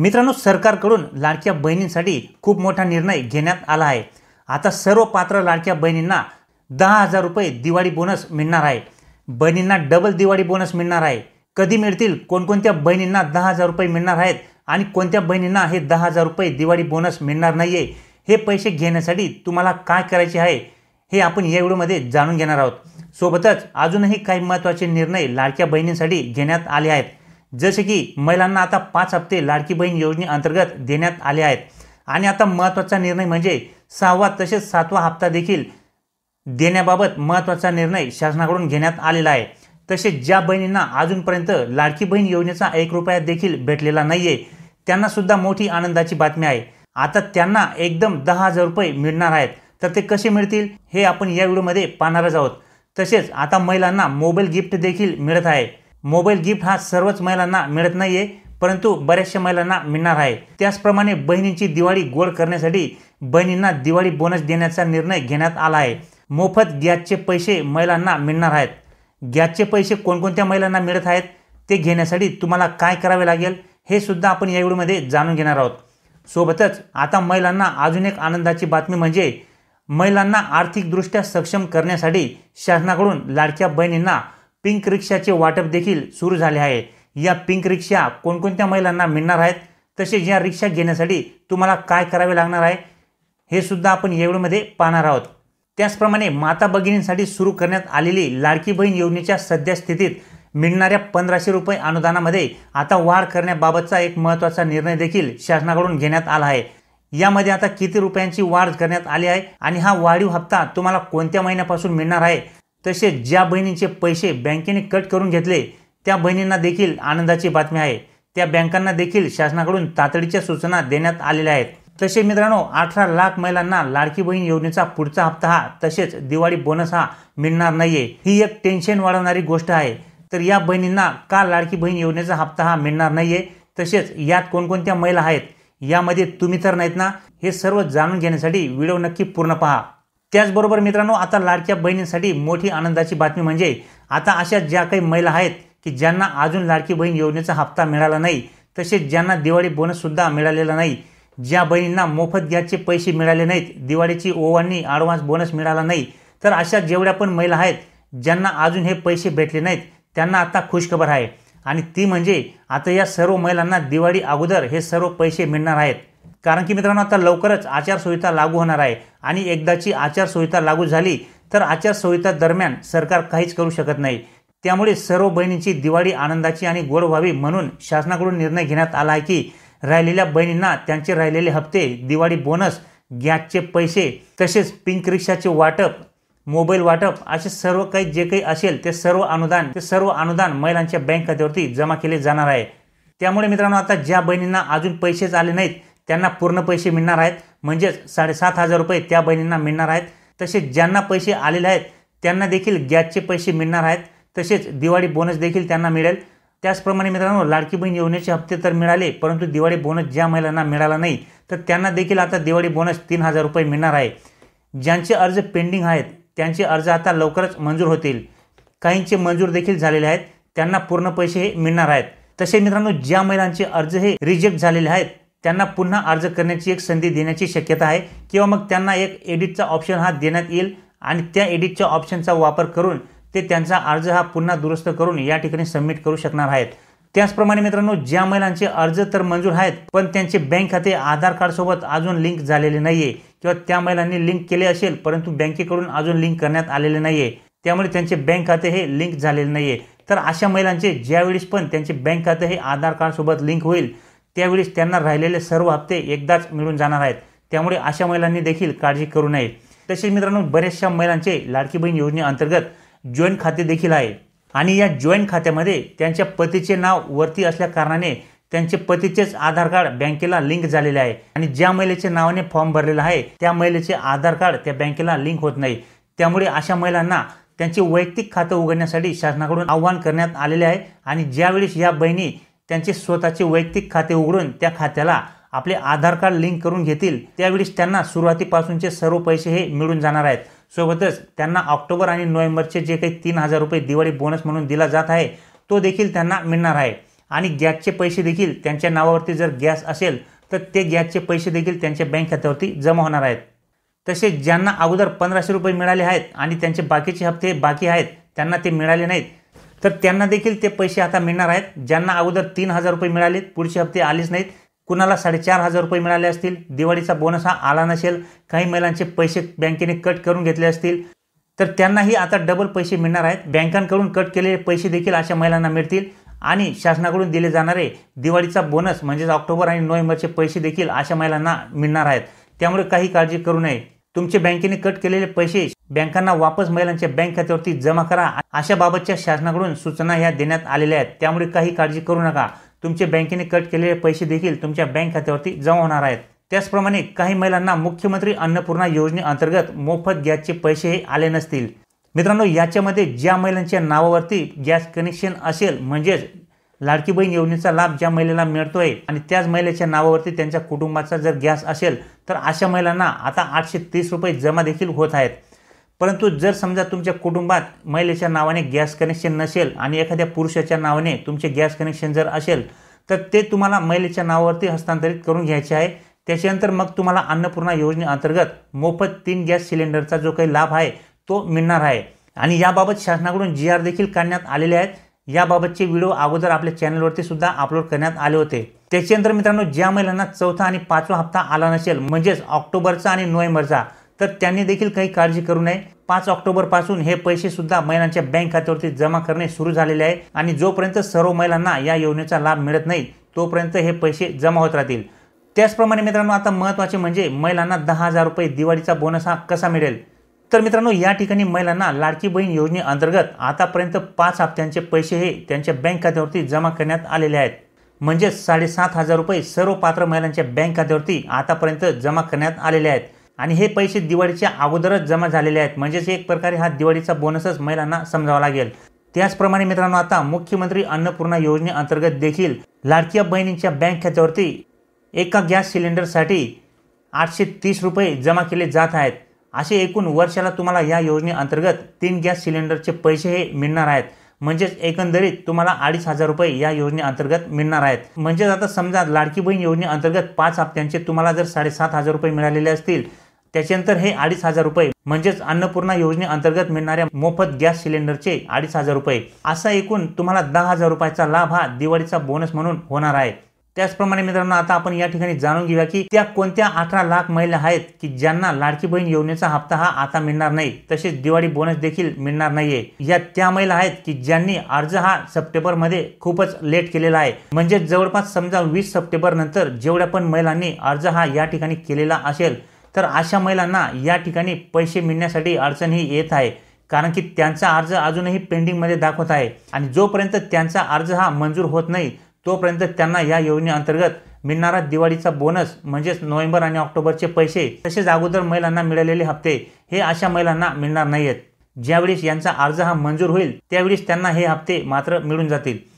मित्रांनो सरकारकडून लाडक्या बहिणींसाठी खूप मोठा निर्णय घेण्यात आला आहे आता सर्व पात्र लाडक्या बहिणींना दहा हजार रुपये दिवाळी बोनस मिळणार आहे बहिणींना डबल दिवाळी बोनस मिळणार आहे कधी मिळतील कोणकोणत्या बहिणींना दहा हजार रुपये मिळणार आहेत आणि कोणत्या बहिणींना हे दहा हजार रुपये दिवाळी बोनस मिळणार नाही आहे हे पैसे घेण्यासाठी तुम्हाला काय करायचे आहे हे आपण या व्हिडिओमध्ये जाणून घेणार आहोत सोबतच अजूनही काही महत्त्वाचे निर्णय लाडक्या बहिणींसाठी घेण्यात आले आहेत जसे की महिलांना आता पाच हप्ते लाडकी बहीण योजनेअंतर्गत देण्यात आले आहेत आणि आता महत्त्वाचा निर्णय म्हणजे सहावा तसेच सातवा हप्ता देखील देण्याबाबत महत्त्वाचा निर्णय शासनाकडून घेण्यात आलेला आहे तसेच ज्या बहिणींना अजूनपर्यंत लाडकी बहीण योजनेचा एक रुपया देखील भेटलेला नाही आहे त्यांनासुद्धा मोठी आनंदाची बातमी आहे आता त्यांना एकदम दहा हजार रुपये मिळणार आहेत तर ते कसे मिळतील हे आपण या व्हिडिओमध्ये पाहणारच आहोत तसेच आता महिलांना मोबाईल गिफ्ट देखील मिळत आहे मोबाईल गिफ्ट हा सर्वच महिलांना मिळत नाही आहे परंतु बऱ्याचशा महिलांना मिळणार आहे त्याचप्रमाणे बहिणींची दिवाळी गोड करण्यासाठी बहिणींना दिवाळी बोनस देण्याचा निर्णय घेण्यात आला आहे मोफत गॅसचे पैसे महिलांना मिळणार आहेत गॅसचे पैसे कोणकोणत्या महिलांना मिळत आहेत ते घेण्यासाठी तुम्हाला काय करावे लागेल हे सुद्धा आपण या व्हिडिओमध्ये जाणून घेणार आहोत सोबतच आता महिलांना अजून एक आनंदाची बातमी म्हणजे महिलांना आर्थिकदृष्ट्या सक्षम करण्यासाठी शासनाकडून लाडक्या बहिणींना पिंक रिक्षाचे वाटप देखील सुरू झाले आहे या पिंक रिक्षा कोणकोणत्या महिलांना मिळणार आहेत तसेच या रिक्षा घेण्यासाठी तुम्हाला काय करावे लागणार आहे हे सुद्धा आपण यावेळीमध्ये पाहणार आहोत त्याचप्रमाणे माता भगिनींसाठी सुरू करण्यात आलेली लाडकी बहीण योजनेच्या सध्या स्थितीत मिळणाऱ्या पंधराशे रुपये अनुदानामध्ये आता वाढ करण्याबाबतचा एक महत्त्वाचा निर्णय देखील शासनाकडून घेण्यात आला आहे यामध्ये आता किती रुपयांची वाढ करण्यात आली आहे आणि हा वाढीव हप्ता तुम्हाला कोणत्या महिन्यापासून मिळणार आहे तसेच ज्या बहिणींचे पैसे बँकेने कट करून घेतले त्या बहिणींना देखील आनंदाची बातमी आहे त्या बँकांना देखील शासनाकडून तातडीच्या सूचना देण्यात आलेल्या आहेत तसे मित्रांनो अठरा लाख महिलांना लाडकी बहीण योजनेचा पुढचा हप्ता हा तसेच दिवाळी बोनस हा मिळणार नाहीये ही एक टेन्शन वाढवणारी गोष्ट आहे तर या बहिणींना का लाडकी बहीण योजनेचा हप्ता हा मिळणार नाहीये तसेच यात कोणकोणत्या महिला आहेत यामध्ये तुम्ही तर नाहीत ना हे सर्व जाणून घेण्यासाठी व्हिडिओ नक्की पूर्ण पहा त्याचबरोबर मित्रांनो आता लाडक्या बहिणींसाठी मोठी आनंदाची बातमी म्हणजे आता अशा ज्या काही महिला आहेत की ज्यांना अजून लाडकी बहीण योजनेचा हप्ता मिळाला नाही तसेच ज्यांना दिवाळी बोनससुद्धा मिळालेला नाही ज्या बहिणींना मोफत गॅसचे पैसे मिळाले नाहीत दिवाळीची ओवांनी ॲडव्हान्स बोनस मिळाला नाही तर अशा जेवढ्या पण महिला आहेत ज्यांना अजून हे पैसे भेटले नाहीत त्यांना आता खुशखबर आहे आणि ती म्हणजे आता या सर्व महिलांना दिवाळी अगोदर हे सर्व पैसे मिळणार आहेत कारण की मित्रांनो आता लवकरच आचारसंहिता लागू होणार आहे आणि एकदाची आचारसंहिता लागू झाली तर आचारसंहिता दरम्यान सरकार काहीच करू शकत नाही त्यामुळे सर्व बहिणींची दिवाळी आनंदाची आणि गोड व्हावी म्हणून शासनाकडून निर्णय घेण्यात आला आहे की राहिलेल्या बहिणींना त्यांचे राहिलेले हप्ते दिवाळी बोनस गॅसचे पैसे तसेच पिंक रिक्षाचे वाटप मोबाईल वाटप असे सर्व काही जे काही असेल ते सर्व अनुदान ते सर्व अनुदान महिलांच्या बँक खात्यावरती जमा केले जाणार आहे त्यामुळे मित्रांनो आता ज्या बहिणींना अजून पैसेच आले नाहीत त्यांना पूर्ण पैसे मिळणार आहेत म्हणजेच साडेसात हजार रुपये त्या बहिणींना मिळणार आहेत तसेच ज्यांना पैसे आलेले आहेत त्यांना देखील गॅसचे पैसे मिळणार आहेत तसेच दिवाळी बोनस देखील त्यांना मिळेल त्याचप्रमाणे मित्रांनो लाडकी बहीण योजनेचे हप्ते तर मिळाले परंतु दिवाळी बोनस ज्या महिलांना मिळाला नाही तर त्यांना देखील आता दिवाळी बोनस तीन हजार रुपये मिळणार आहे ज्यांचे अर्ज पेंडिंग आहेत त्यांचे अर्ज आता लवकरच मंजूर होतील काहींचे मंजूर देखील झालेले आहेत त्यांना पूर्ण पैसे हे मिळणार आहेत तसे मित्रांनो ज्या महिलांचे अर्ज हे रिजेक्ट झालेले आहेत त्यांना पुन्हा अर्ज करण्याची एक संधी देण्याची शक्यता आहे किंवा मग त्यांना एक एडिटचा ऑप्शन हा देण्यात येईल आणि त्या एडिटच्या ऑप्शनचा वापर करून ते त्यांचा अर्ज हा पुन्हा दुरुस्त करून या ठिकाणी सबमिट करू शकणार आहेत त्याचप्रमाणे मित्रांनो ज्या महिलांचे अर्ज तर मंजूर आहेत पण त्यांचे बँक खाते आधार कार्डसोबत अजून लिंक झालेले नाही आहे किंवा त्या महिलांनी लिंक केले असेल परंतु बँकेकडून अजून लिंक करण्यात आलेले नाही आहे त्यामुळे त्यांचे बँक खाते हे लिंक झालेले नाही आहे तर अशा महिलांचे ज्यावेळेस पण त्यांचे बँक खाते हे आधार कार्डसोबत लिंक होईल त्यावेळेस त्यांना राहिलेले सर्व हप्ते एकदाच मिळून जाणार आहेत त्यामुळे अशा महिलांनी देखील काळजी करू नये तसेच मित्रांनो बऱ्याचशा महिलांचे लाडकी बहीण योजनेअंतर्गत जॉईंट खाते देखील आहे आणि या जॉईंट खात्यामध्ये त्यांच्या पतीचे नाव वरती असल्याकारणाने त्यांचे पतीचेच आधार कार्ड बँकेला लिंक झालेले आहे आणि ज्या महिलेचे नावाने फॉर्म भरलेला आहे त्या महिलेचे आधार कार्ड त्या बँकेला लिंक होत नाही त्यामुळे अशा महिलांना त्यांचे वैयक्तिक खातं उघडण्यासाठी शासनाकडून आव्हान करण्यात आलेले आहे आणि ज्यावेळेस या बहिणी त्यांचे स्वतःचे वैयक्तिक खाते उघडून त्या खात्याला आपले आधार कार्ड लिंक करून घेतील त्यावेळीच त्यांना सुरुवातीपासूनचे सर्व पैसे हे मिळून जाणार आहेत सोबतच त्यांना ऑक्टोबर आणि नोव्हेंबरचे जे काही तीन हजार रुपये दिवाळी बोनस म्हणून दिला जात आहे तो देखील त्यांना मिळणार आहे आणि गॅसचे पैसे देखील त्यांच्या नावावरती जर गॅस असेल तर ते गॅसचे पैसे देखील त्यांच्या बँक खात्यावरती जमा होणार आहेत तसेच ज्यांना अगोदर पंधराशे रुपये मिळाले आहेत आणि त्यांचे बाकीचे हप्ते बाकी आहेत त्यांना ते मिळाले नाहीत तर त्यांना देखील ते पैसे आता मिळणार आहेत ज्यांना अगोदर तीन हजार रुपये मिळालेत पुढचे हप्ते आलेच नाहीत कुणाला साडेचार हजार रुपये मिळाले असतील दिवाळीचा बोनस हा आला नसेल काही महिलांचे पैसे बँकेने कट करून घेतले असतील तर त्यांनाही आता डबल पैसे मिळणार आहेत बँकांकडून कट केलेले पैसे देखील अशा महिलांना मिळतील आणि शासनाकडून दिले जाणारे दिवाळीचा बोनस म्हणजेच ऑक्टोबर आणि नोव्हेंबरचे पैसे देखील अशा महिलांना मिळणार आहेत त्यामुळे काही काळजी करू नये तुमचे बँकेने कट केलेले पैसे बँकांना वापस महिलांच्या बँक खात्यावरती जमा करा अशा बाबतच्या शासनाकडून सूचना ह्या देण्यात आलेल्या आहेत त्यामुळे काही काळजी करू नका तुमचे बँकेने कट केलेले पैसे देखील तुमच्या बँक खात्यावरती जमा होणार आहेत त्याचप्रमाणे काही महिलांना मुख्यमंत्री अन्नपूर्णा योजनेअंतर्गत मोफत गॅसचे पैसे आले नसतील मित्रांनो याच्यामध्ये ज्या महिलांच्या नावावरती गॅस कनेक्शन असेल म्हणजेच लाडकी बहीण योजनेचा लाभ ज्या महिलेला मिळतोय आणि त्याच महिलेच्या नावावरती त्यांच्या कुटुंबाचा जर गॅस असेल तर अशा महिलांना आता आठशे तीस रुपये जमा देखील होत आहेत परंतु जर समजा तुमच्या कुटुंबात महिलेच्या नावाने गॅस कनेक्शन नसेल आणि एखाद्या पुरुषाच्या नावाने तुमचे गॅस कनेक्शन जर असेल तर ते तुम्हाला महिलेच्या नावावरती हस्तांतरित करून घ्यायचे आहे त्याच्यानंतर मग तुम्हाला अन्नपूर्णा योजनेअंतर्गत मोफत तीन गॅस सिलेंडरचा जो काही लाभ आहे तो मिळणार आहे आणि याबाबत शासनाकडून जी आर देखील काढण्यात आलेले आहेत याबाबतचे व्हिडिओ अगोदर आपल्या चॅनलवरती सुद्धा अपलोड करण्यात आले होते त्याच्यानंतर मित्रांनो ज्या महिलांना चौथा आणि पाचवा हप्ता आला नसेल म्हणजेच ऑक्टोबरचा आणि नोव्हेंबरचा तर त्यांनी देखील काही काळजी करू नये पाच ऑक्टोबरपासून हे पैसे सुद्धा महिलांच्या बँक खात्यावरती जमा करणे सुरू झालेले आहे आणि जोपर्यंत सर्व महिलांना या योजनेचा लाभ मिळत नाही तोपर्यंत हे पैसे जमा होत राहतील त्याचप्रमाणे मित्रांनो आता महत्त्वाचे म्हणजे महिलांना दहा हजार रुपये दिवाळीचा बोनस हा कसा मिळेल तर मित्रांनो या ठिकाणी महिलांना लाडकी बहीण योजनेअंतर्गत आतापर्यंत पाच हप्त्यांचे पैसे हे त्यांच्या बँक खात्यावरती जमा करण्यात आलेले आहेत म्हणजेच साडेसात हजार रुपये सर्व पात्र महिलांच्या बँक खात्यावरती आतापर्यंत जमा करण्यात आलेले आहेत आणि हे पैसे दिवाळीच्या अगोदरच जमा झालेले आहेत म्हणजेच एक प्रकारे हा दिवाळीचा बोनसच महिलांना समजावा लागेल त्याचप्रमाणे मित्रांनो आता मुख्यमंत्री अन्नपूर्णा योजनेअंतर्गत देखील लाडक्या बहिणींच्या बँक खात्यावरती एका गॅस सिलेंडरसाठी आठशे तीस रुपये जमा केले जात आहेत असे एकूण वर्षाला तुम्हाला या योजनेअंतर्गत तीन गॅस सिलेंडरचे पैसे हे मिळणार आहेत म्हणजेच एकंदरीत तुम्हाला अडीच हजार रुपये या योजनेअंतर्गत मिळणार आहेत म्हणजेच आता समजा लाडकी बहीण योजनेअंतर्गत पाच हप्त्यांचे तुम्हाला जर साडेसात हजार रुपये मिळालेले असतील त्याच्यानंतर हे अडीच हजार रुपये म्हणजेच अन्नपूर्णा योजनेअंतर्गत मिळणाऱ्या मोफत गॅस सिलेंडरचे अडीच हजार रुपये असा एकूण तुम्हाला दहा हजार रुपयाचा लाभ हा दिवाळीचा बोनस म्हणून होणार आहे त्याचप्रमाणे मित्रांनो आता आपण या ठिकाणी जाणून घेऊया की त्या कोणत्या अठरा लाख महिला आहेत की ज्यांना लाडकी बहीण योजनेचा हप्ता हा आता मिळणार नाही तसेच दिवाळी बोनस देखील मिळणार नाहीये या त्या महिला आहेत की ज्यांनी अर्ज हा सप्टेंबर मध्ये खूपच लेट केलेला आहे म्हणजे जवळपास समजा वीस सप्टेंबर नंतर जेवढ्या पण महिलांनी अर्ज हा या ठिकाणी केलेला असेल तर अशा महिलांना या ठिकाणी पैसे मिळण्यासाठी अडचण ही येत आहे कारण की त्यांचा अर्ज अजूनही पेंडिंगमध्ये दाखवत आहे आणि जोपर्यंत त्यांचा अर्ज हा मंजूर होत नाही तोपर्यंत त्यांना या योजनेअंतर्गत मिळणारा दिवाळीचा बोनस म्हणजेच नोव्हेंबर आणि ऑक्टोबरचे पैसे तसेच अगोदर महिलांना मिळालेले हप्ते हे अशा महिलांना मिळणार आहेत ज्यावेळेस यांचा अर्ज हा मंजूर होईल त्यावेळेस त्यांना हे हप्ते मात्र मिळून जातील